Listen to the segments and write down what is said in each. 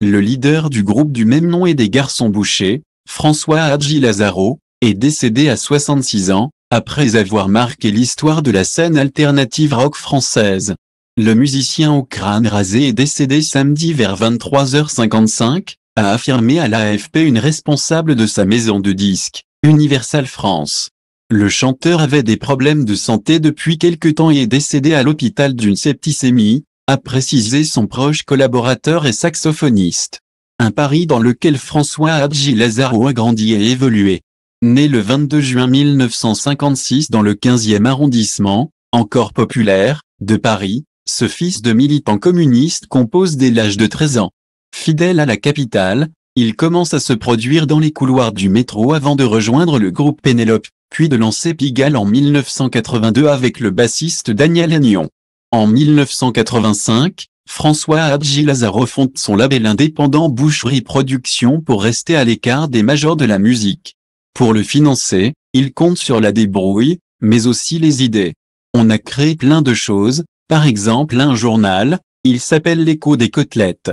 Le leader du groupe du même nom et des Garçons bouchés, François Hadji Lazaro, est décédé à 66 ans, après avoir marqué l'histoire de la scène alternative rock française. Le musicien au crâne rasé est décédé samedi vers 23h55, a affirmé à l'AFP une responsable de sa maison de disques, Universal France. Le chanteur avait des problèmes de santé depuis quelque temps et est décédé à l'hôpital d'une septicémie, a précisé son proche collaborateur et saxophoniste. Un Paris dans lequel François Hadji Lazaro a grandi et évolué. Né le 22 juin 1956 dans le 15e arrondissement, encore populaire, de Paris, ce fils de militant communiste compose dès l'âge de 13 ans. Fidèle à la capitale, il commence à se produire dans les couloirs du métro avant de rejoindre le groupe Pénélope, puis de lancer Pigalle en 1982 avec le bassiste Daniel Agnon. En 1985, François Abji Lazaro fonde son label indépendant Boucherie Productions pour rester à l'écart des majors de la musique. Pour le financer, il compte sur la débrouille, mais aussi les idées. On a créé plein de choses, par exemple un journal, il s'appelle l'écho des côtelettes.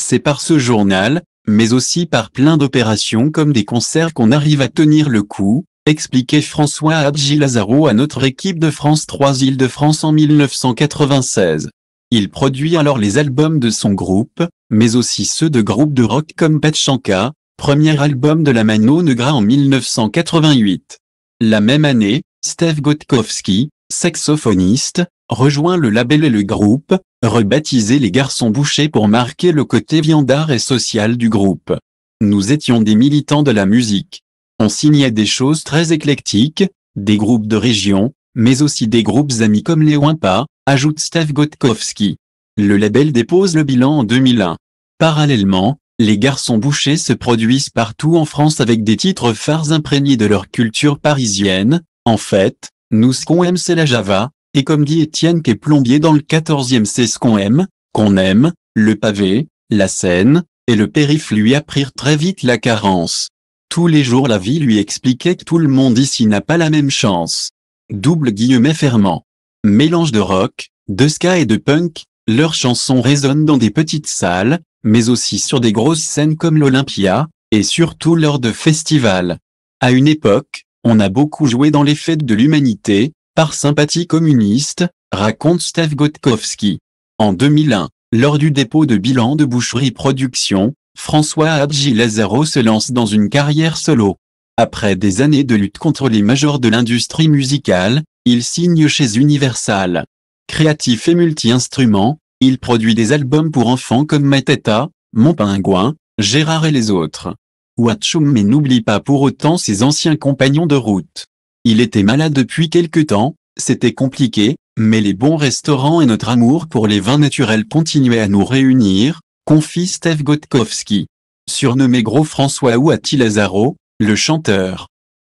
C'est par ce journal, mais aussi par plein d'opérations comme des concerts qu'on arrive à tenir le coup, expliquait François Abji Lazaro à notre équipe de France 3 Îles de france en 1996. Il produit alors les albums de son groupe, mais aussi ceux de groupes de rock comme Petchanka, premier album de la Mano Negra en 1988. La même année, Steve Gotkowski, saxophoniste, rejoint le label et le groupe, rebaptisé Les Garçons Bouchés pour marquer le côté viandard et social du groupe. Nous étions des militants de la musique on signait des choses très éclectiques, des groupes de région, mais aussi des groupes amis comme les OIMPA », ajoute Steve Gotkowski. Le label dépose le bilan en 2001. Parallèlement, les garçons bouchés se produisent partout en France avec des titres phares imprégnés de leur culture parisienne. En fait, nous ce qu'on aime c'est la Java, et comme dit Étienne qui est plombier dans le 14e c'est ce qu'on aime, qu'on aime, le pavé, la Seine, et le périph' lui apprirent très vite la carence. Tous les jours la vie lui expliquait que tout le monde ici n'a pas la même chance. Double guillemet fermant. Mélange de rock, de ska et de punk, leurs chansons résonnent dans des petites salles, mais aussi sur des grosses scènes comme l'Olympia, et surtout lors de festivals. À une époque, on a beaucoup joué dans les fêtes de l'humanité, par sympathie communiste, raconte Steve Gotkowski. En 2001, lors du dépôt de bilan de Boucherie Production. François Lazaro se lance dans une carrière solo. Après des années de lutte contre les majors de l'industrie musicale, il signe chez Universal. Créatif et multi instrument il produit des albums pour enfants comme Mateta, Mon Pingouin, Gérard et les autres. Wachum n'oublie pas pour autant ses anciens compagnons de route. Il était malade depuis quelque temps, c'était compliqué, mais les bons restaurants et notre amour pour les vins naturels continuaient à nous réunir, confie Steve Gotkowski. Surnommé Gros François ou Attila le chanteur